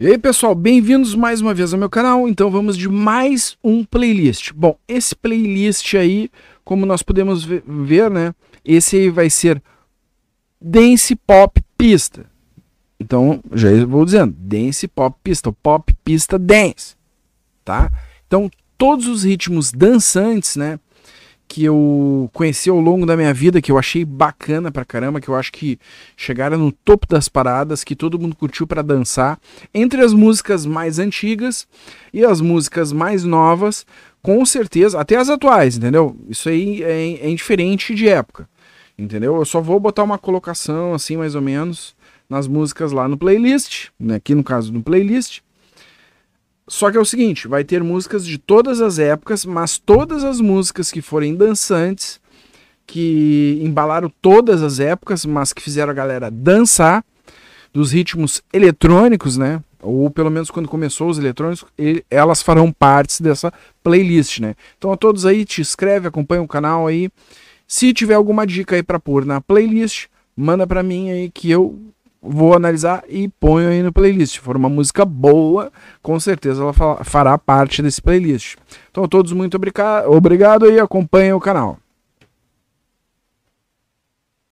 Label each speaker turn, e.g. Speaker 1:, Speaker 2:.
Speaker 1: E aí pessoal, bem-vindos mais uma vez ao meu canal, então vamos de mais um playlist. Bom, esse playlist aí, como nós podemos ver, né, esse aí vai ser Dance Pop Pista. Então, já vou dizendo, Dance Pop Pista, Pop Pista Dance, tá? Então, todos os ritmos dançantes, né, que eu conheci ao longo da minha vida, que eu achei bacana pra caramba, que eu acho que chegaram no topo das paradas, que todo mundo curtiu para dançar, entre as músicas mais antigas e as músicas mais novas, com certeza, até as atuais, entendeu? Isso aí é, é indiferente de época, entendeu? Eu só vou botar uma colocação assim, mais ou menos, nas músicas lá no playlist, né? aqui no caso no playlist, só que é o seguinte, vai ter músicas de todas as épocas, mas todas as músicas que forem dançantes, que embalaram todas as épocas, mas que fizeram a galera dançar, dos ritmos eletrônicos, né? Ou pelo menos quando começou os eletrônicos, elas farão parte dessa playlist, né? Então a todos aí, te inscreve, acompanha o canal aí. Se tiver alguma dica aí para pôr na playlist, manda para mim aí que eu vou analisar e ponho aí no playlist. Se for uma música boa, com certeza ela fará parte desse playlist. Então, a todos muito obrigado e acompanhem o canal.